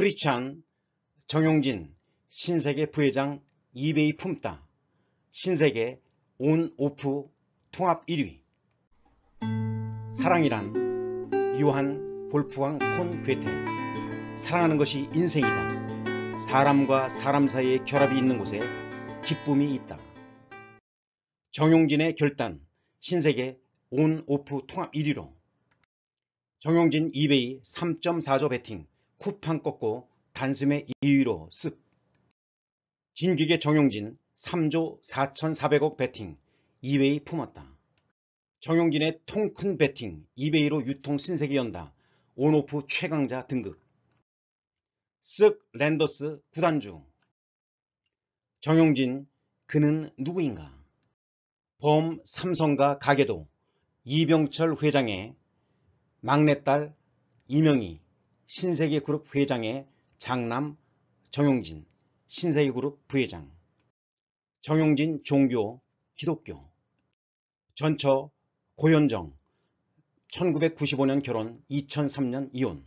크리찬, 정용진, 신세계 부회장 이베이 품다, 신세계 온 오프 통합 1위 사랑이란 요한 볼프왕 콘 괴테 사랑하는 것이 인생이다. 사람과 사람 사이의 결합이 있는 곳에 기쁨이 있다. 정용진의 결단 신세계 온 오프 통합 1위로 정용진 이베이 3.4조 베팅 쿠팡 꺾고 단숨에 2위로 쓱. 진규계 정용진 3조 4,400억 베팅 2베이 품었다. 정용진의 통큰베팅 2베이로 유통 신세계 연다. 온오프 최강자 등극. 쓱 랜더스 구단주. 정용진 그는 누구인가? 범 삼성가 가계도 이병철 회장의 막내딸 이명희 신세계그룹 회장의 장남 정용진 신세계그룹 부회장 정용진 종교 기독교 전처 고현정 1995년 결혼 2003년 이혼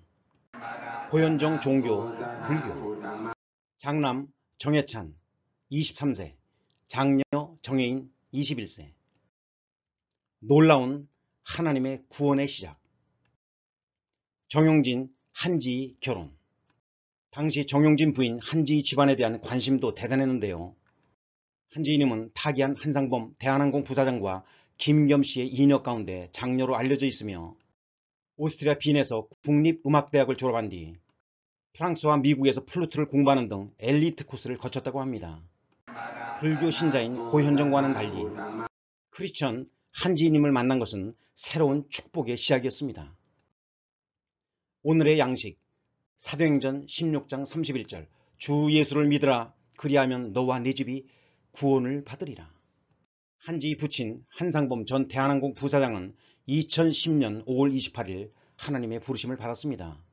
고현정 종교 불교 장남 정해찬 23세 장녀 정혜인 21세 놀라운 하나님의 구원의 시작 정용진 한지 결혼 당시 정용진 부인 한지 집안에 대한 관심도 대단했는데요. 한지인님은 타기한 한상범 대한항공 부사장과 김겸 씨의 인혁 가운데 장녀로 알려져 있으며 오스트리아 빈에서 국립음악대학을 졸업한 뒤 프랑스와 미국에서 플루트를 공부하는 등 엘리트 코스를 거쳤다고 합니다. 불교 신자인 고현정과는 달리 크리스천 한지인님을 만난 것은 새로운 축복의 시작이었습니다. 오늘의 양식 사도행전 16장 31절 주 예수를 믿으라 그리하면 너와 네 집이 구원을 받으리라. 한지희 부친 한상범 전 대한항공 부사장은 2010년 5월 28일 하나님의 부르심을 받았습니다.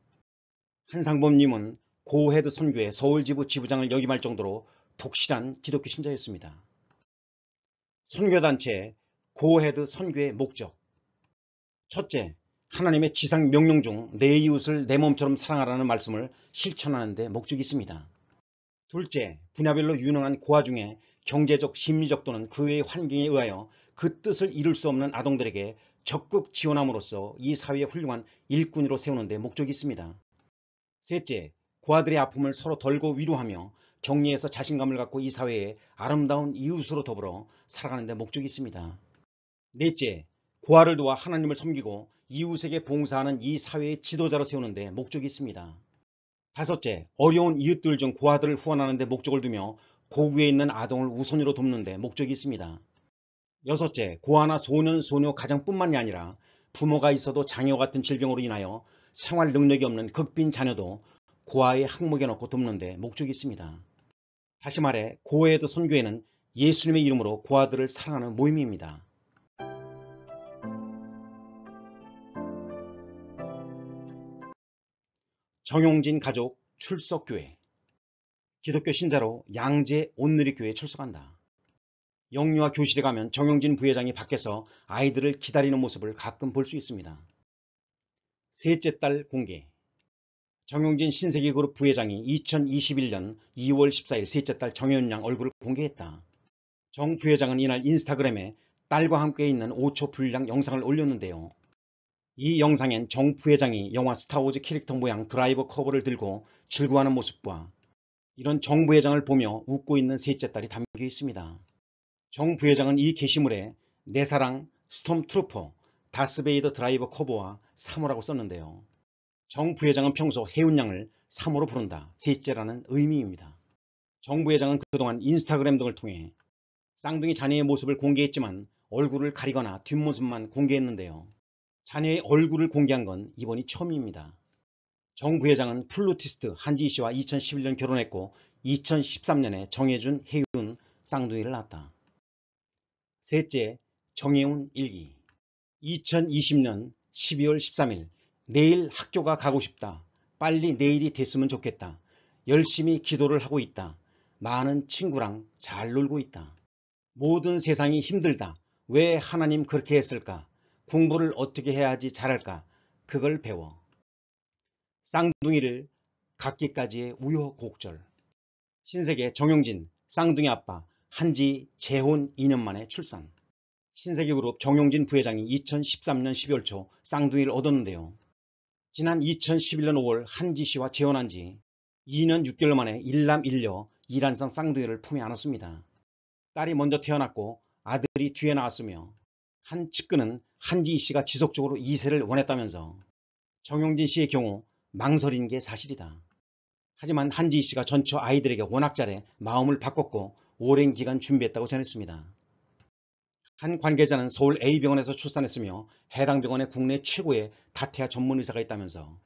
한상범님은 고해드 선교의 서울지부 지부장을 역임할 정도로 독실한 기독교 신자였습니다. 선교단체 고해드 선교의 목적 첫째, 하나님의 지상 명령 중 내 이웃을 내 몸처럼 사랑하라는 말씀을 실천하는 데 목적이 있습니다. 둘째, 분야별로 유능한 고아 중에 경제적, 심리적 또는 그 외의 환경에 의하여 그 뜻을 이룰 수 없는 아동들에게 적극 지원함으로써 이사회에 훌륭한 일꾼으로 세우는 데 목적이 있습니다. 셋째, 고아들의 아픔을 서로 덜고 위로하며 격리해서 자신감을 갖고 이 사회에 아름다운 이웃으로 더불어 살아가는 데 목적이 있습니다. 넷째, 고아를 도와 하나님을 섬기고 이웃에게 봉사하는 이 사회의 지도자로 세우는 데 목적이 있습니다. 다섯째, 어려운 이웃들 중 고아들을 후원하는 데 목적을 두며 고구에 있는 아동을 우선으로 돕는 데 목적이 있습니다. 여섯째, 고아나 소년, 소녀, 가장뿐만이 아니라 부모가 있어도 장애와 같은 질병으로 인하여 생활 능력이 없는 극빈 자녀도 고아의 항목에 넣고 돕는 데 목적이 있습니다. 다시 말해 고에도 선교회는 예수님의 이름으로 고아들을 사랑하는 모임입니다. 정용진 가족 출석교회 기독교 신자로 양재 온누리교회에 출석한다. 영유아 교실에 가면 정용진 부회장이 밖에서 아이들을 기다리는 모습을 가끔 볼 수 있습니다. 셋째 딸 공개 정용진 신세계그룹 부회장이 2021년 2월 14일 셋째 딸정현양 얼굴을 공개했다. 정 부회장은 이날 인스타그램에 딸과 함께 있는 5초 분량 영상을 올렸는데요. 이 영상엔 정 부회장이 영화 스타워즈 캐릭터 모양 드라이버 커버를 들고 즐거워하는 모습과 이런 정 부회장을 보며 웃고 있는 셋째 딸이 담겨 있습니다. 정 부회장은 이 게시물에 내 사랑, 스톰 트루퍼, 다스베이더 드라이버 커버와 3호라고 썼는데요. 정 부회장은 평소 해운양을 3호로 부른다, 셋째라는 의미입니다. 정 부회장은 그동안 인스타그램 등을 통해 쌍둥이 자녀의 모습을 공개했지만 얼굴을 가리거나 뒷모습만 공개했는데요. 자녀의 얼굴을 공개한 건 이번이 처음입니다. 정 부회장은 플루티스트 한지희 씨와 2011년 결혼했고 2013년에 정혜준, 혜윤, 쌍둥이를 낳았다. 셋째, 정혜운 일기 2020년 12월 13일 내일 학교가 가고 싶다. 빨리 내일이 됐으면 좋겠다. 열심히 기도를 하고 있다. 많은 친구랑 잘 놀고 있다. 모든 세상이 힘들다. 왜 하나님 그렇게 했을까? 공부를 어떻게 해야지 잘할까 그걸 배워. 쌍둥이를 갖기까지의 우여곡절. 신세계 정용진 쌍둥이 아빠 한지 재혼 2년 만에 출산. 신세계그룹 정용진 부회장이 2013년 12월 초 쌍둥이를 얻었는데요. 지난 2011년 5월 한지 씨와 재혼한 지 2년 6개월 만에 일남 일녀 이란성 쌍둥이를 품에 안았습니다. 딸이 먼저 태어났고 아들이 뒤에 나왔으며 한 측근은 한지희 씨가 지속적으로 이세를 원했다면서 정용진 씨의 경우 망설인 게 사실이다. 하지만 한지희 씨가 전처 아이들에게 워낙 잘해 마음을 바꿨고 오랜 기간 준비했다고 전했습니다. 한 관계자는 서울 A병원에서 출산했으며 해당 병원의 국내 최고의 다태아 전문의사가 있다면서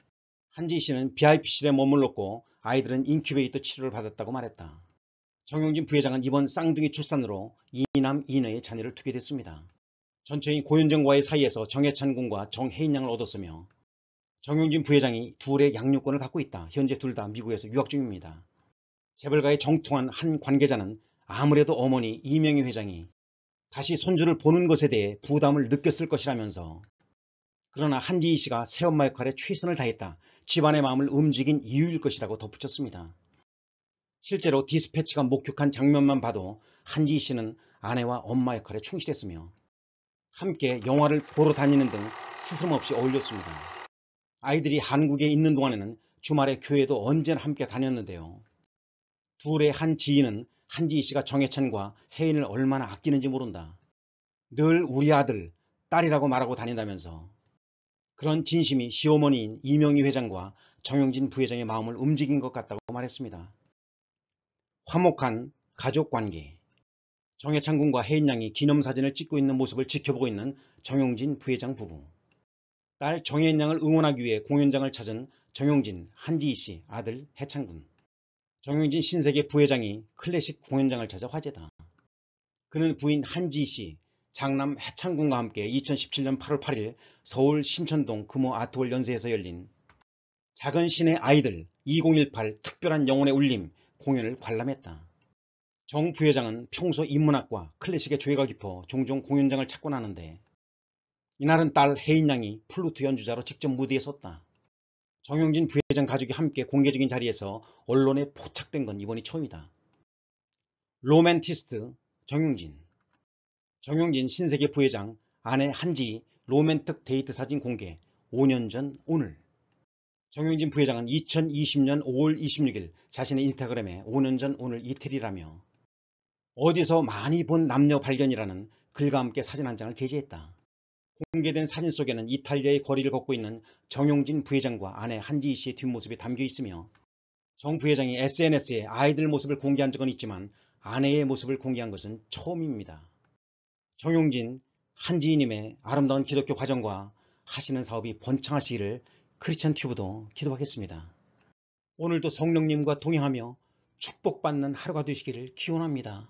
한지희 씨는 BIP실에 머물렀고 아이들은 인큐베이터 치료를 받았다고 말했다. 정용진 부회장은 이번 쌍둥이 출산으로 2남 2녀의 자녀를 두게 됐습니다. 전천인 고현정과의 사이에서 정해찬 군과 정혜인 양을 얻었으며 정용진 부회장이 둘의 양육권을 갖고 있다. 현재 둘 다 미국에서 유학 중입니다. 재벌가의 정통한 한 관계자는 아무래도 어머니 이명희 회장이 다시 손주를 보는 것에 대해 부담을 느꼈을 것이라면서 그러나 한지희 씨가 새엄마 역할에 최선을 다했다. 집안의 마음을 움직인 이유일 것이라고 덧붙였습니다. 실제로 디스패치가 목격한 장면만 봐도 한지희 씨는 아내와 엄마 역할에 충실했으며 함께 영화를 보러 다니는 등 스스럼없이 어울렸습니다. 아이들이 한국에 있는 동안에는 주말에 교회도 언제나 함께 다녔는데요. 둘의 한 지인은 한지희 씨가 정혜찬과 혜인을 얼마나 아끼는지 모른다. 늘 우리 아들, 딸이라고 말하고 다닌다면서. 그런 진심이 시어머니인 이명희 회장과 정용진 부회장의 마음을 움직인 것 같다고 말했습니다. 화목한 가족 관계 정해창 군과 혜인양이 기념사진을 찍고 있는 모습을 지켜보고 있는 정용진 부회장 부부. 딸 정혜인양을 응원하기 위해 공연장을 찾은 정용진, 한지희 씨 아들 해창 군. 정용진 신세계 부회장이 클래식 공연장을 찾아 화제다. 그는 부인 한지희 씨, 장남 해창 군과 함께 2017년 8월 8일 서울 신천동 금호 아트홀 연세에서 열린 작은 신의 아이들 2018 특별한 영혼의 울림 공연을 관람했다. 정 부회장은 평소 인문학과 클래식의 조예가 깊어 종종 공연장을 찾곤 하는데 이날은 딸 혜인양이 플루트 연주자로 직접 무대에 섰다. 정영진 부회장 가족이 함께 공개적인 자리에서 언론에 포착된 건 이번이 처음이다. 로맨티스트 정영진 정영진 신세계 부회장 아내 한지 로맨틱 데이트 사진 공개 5년 전 오늘 정영진 부회장은 2020년 5월 26일 자신의 인스타그램에 5년 전 오늘 이틀이라며 어디서 많이 본 남녀 발견이라는 글과 함께 사진 한 장을 게재했다. 공개된 사진 속에는 이탈리아의 거리를 걷고 있는 정용진 부회장과 아내 한지희 씨의 뒷모습이 담겨 있으며 정 부회장이 SNS에 아이들 모습을 공개한 적은 있지만 아내의 모습을 공개한 것은 처음입니다. 정용진, 한지희님의 아름다운 기독교 과정과 하시는 사업이 번창하시기를 크리스천 튜브도 기도하겠습니다. 오늘도 성령님과 동행하며 축복받는 하루가 되시기를 기원합니다.